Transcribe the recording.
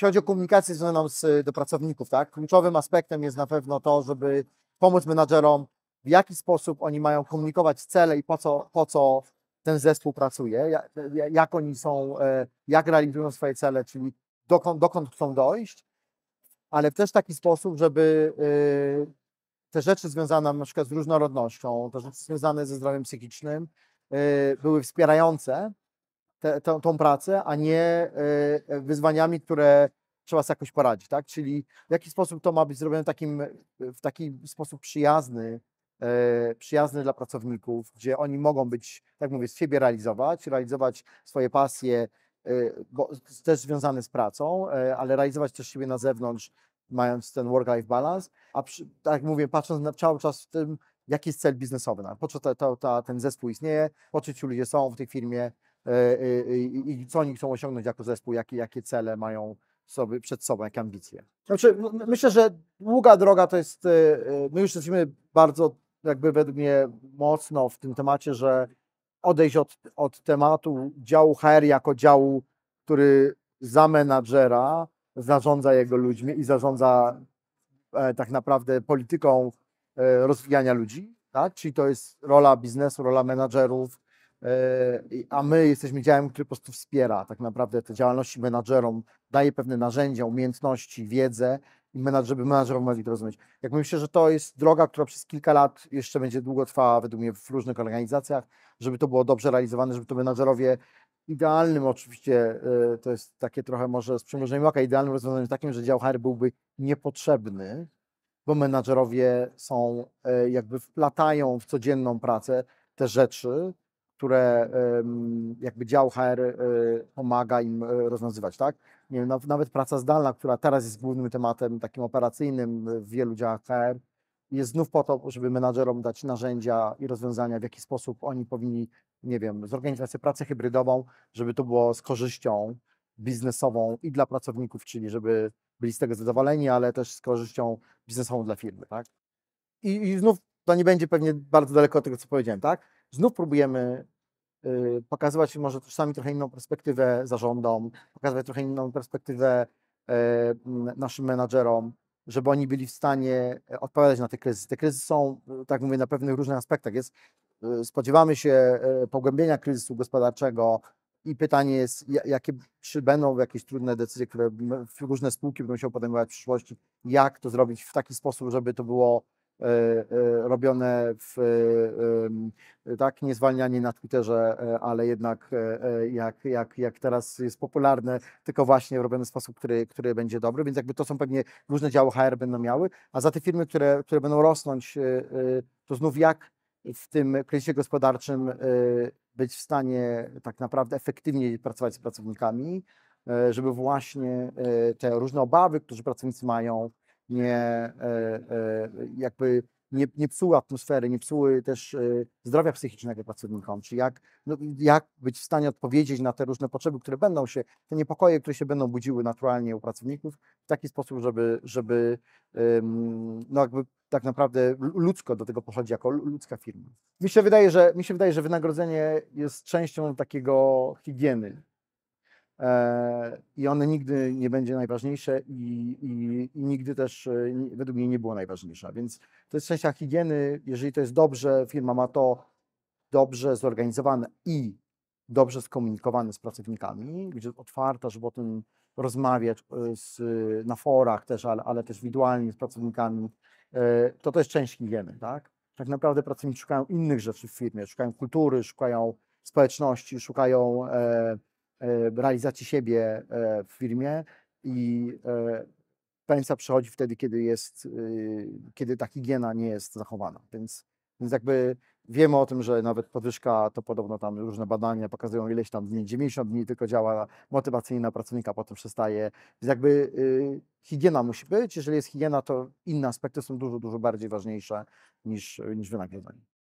Jeśli chodzi o komunikację związaną z, do pracowników, tak? kluczowym aspektem jest na pewno to, żeby pomóc menadżerom, w jaki sposób oni mają komunikować cele i po co, po co ten zespół pracuje, jak oni są, e, jak realizują swoje cele, czyli dokąd, dokąd chcą dojść, ale też w taki sposób, żeby e, te rzeczy związane na przykład z różnorodnością, te rzeczy związane ze zdrowiem psychicznym e, były wspierające, te, tą, tą pracę, a nie e, e, wyzwaniami, które trzeba sobie jakoś poradzić, tak? Czyli w jaki sposób to ma być zrobione takim, w taki sposób przyjazny, e, przyjazny dla pracowników, gdzie oni mogą być, tak mówię, z siebie realizować, realizować swoje pasje, bo też związane z pracą, ale realizować też siebie na zewnątrz, mając ten work-life balance, a przy, tak mówię, patrząc na, cały czas w tym, jaki jest cel biznesowy, na, po co ta, ta, ta, ten zespół istnieje, po co ci ludzie są w tej firmie, E, e, e, i co oni chcą osiągnąć jako zespół, jakie, jakie cele mają sobie, przed sobą, jakie ambicje. Znaczy, myślę, że długa droga to jest, my już jesteśmy bardzo jakby według mnie mocno w tym temacie, że odejść od, od tematu działu HR jako działu, który za menadżera zarządza jego ludźmi i zarządza e, tak naprawdę polityką e, rozwijania ludzi, tak? czyli to jest rola biznesu, rola menadżerów, Yy, a my jesteśmy działem, który po prostu wspiera tak naprawdę te działalności menadżerom, daje pewne narzędzia, umiejętności, wiedzę i żeby menadżerowie mogli to rozumieć. Jak myślę, że to jest droga, która przez kilka lat jeszcze będzie długo trwała według mnie w różnych organizacjach, żeby to było dobrze realizowane, żeby to menadżerowie idealnym oczywiście, yy, to jest takie trochę może z przymrużeniem oka, idealnym rozwiązaniem takim, że dział HR byłby niepotrzebny, bo menadżerowie są, yy, jakby wplatają w codzienną pracę te rzeczy, które jakby dział HR e, pomaga im e, rozwiązywać, tak? Nie wiem, nawet praca zdalna, która teraz jest głównym tematem takim operacyjnym w wielu działach HR, jest znów po to, żeby menadżerom dać narzędzia i rozwiązania, w jaki sposób oni powinni, nie wiem, zorganizować sobie pracę hybrydową, żeby to było z korzyścią biznesową i dla pracowników, czyli żeby byli z tego zadowoleni, ale też z korzyścią biznesową dla firmy, tak? I, i znów to nie będzie pewnie bardzo daleko od tego, co powiedziałem, tak? znów próbujemy y, pokazywać może czasami trochę inną perspektywę zarządom, pokazywać trochę inną perspektywę e, naszym menadżerom, żeby oni byli w stanie e, odpowiadać na te kryzysy. Te kryzysy są, e, tak mówię, na pewnych różnych aspektach. Jest, spodziewamy się pogłębienia kryzysu gospodarczego i pytanie jest, jakie, przybędą jakieś trudne decyzje, które różne spółki będą musiały podejmować w przyszłości, jak to zrobić w taki sposób, żeby to było E, e, robione w e, tak, nie zwalnianie na Twitterze, ale jednak jak, jak, jak teraz jest popularne, tylko właśnie robione w sposób, który, który będzie dobry, więc jakby to są pewnie różne działy HR będą miały, a za te firmy, które, które będą rosnąć, to znów jak w tym kryzysie gospodarczym być w stanie tak naprawdę efektywniej pracować z pracownikami, żeby właśnie te różne obawy, które pracownicy mają, nie, e, e, jakby nie, nie psuły atmosfery, nie psuły też e, zdrowia psychicznego pracownikom, czy jak, no, jak być w stanie odpowiedzieć na te różne potrzeby, które będą się, te niepokoje, które się będą budziły naturalnie u pracowników w taki sposób, żeby, żeby no jakby tak naprawdę ludzko do tego podchodzi jako ludzka firma. Mi się wydaje, że, mi się wydaje, że wynagrodzenie jest częścią takiego higieny i one nigdy nie będzie najważniejsze i, i, i, nigdy też e, według mnie nie było najważniejsza. Więc to jest część higieny. Jeżeli to jest dobrze, firma ma to dobrze zorganizowane i dobrze skomunikowane z pracownikami, gdzie otwarta, żeby o tym rozmawiać e, z, na forach też, ale, ale też indywidualnie z pracownikami, e, to to jest część higieny. Tak? tak naprawdę pracownicy szukają innych rzeczy w firmie, szukają kultury, szukają społeczności, szukają E, realizacji siebie e, w firmie i e, pensja przychodzi wtedy, kiedy jest, kiedy ta higiena nie jest zachowana. Więc, więc jakby wiemy o tym, że nawet podwyżka, to podobno tam różne badania pokazują ileś tam dni, 90 dni tylko działa motywacyjnie na pracownika, potem przestaje. Więc jakby higiena musi być. Jeżeli jest higiena, to inne aspekty są dużo, dużo bardziej ważniejsze niż, niż wynagrodzenie.